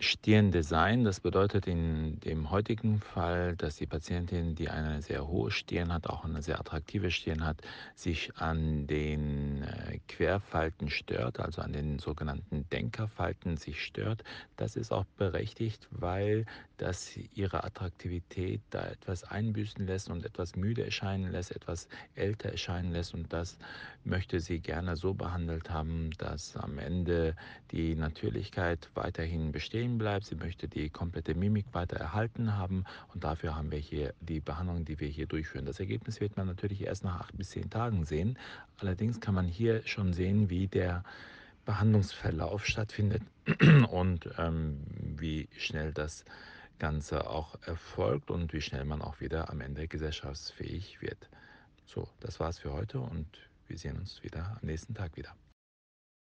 stehende Sein. Das bedeutet in dem heutigen Fall, dass die Patientin, die eine sehr hohe Stirn hat, auch eine sehr attraktive Stirn hat, sich an den äh, Querfalten stört, also an den sogenannten Denkerfalten sich stört. Das ist auch berechtigt, weil das ihre Attraktivität da etwas einbüßen lässt und etwas müde erscheinen lässt, etwas älter erscheinen lässt und das möchte sie gerne so behandelt haben, dass am Ende die Natürlichkeit weiterhin besteht stehen bleibt. Sie möchte die komplette Mimik weiter erhalten haben und dafür haben wir hier die Behandlung, die wir hier durchführen. Das Ergebnis wird man natürlich erst nach acht bis zehn Tagen sehen. Allerdings kann man hier schon sehen, wie der Behandlungsverlauf stattfindet und ähm, wie schnell das Ganze auch erfolgt und wie schnell man auch wieder am Ende gesellschaftsfähig wird. So, das war's für heute und wir sehen uns wieder am nächsten Tag wieder.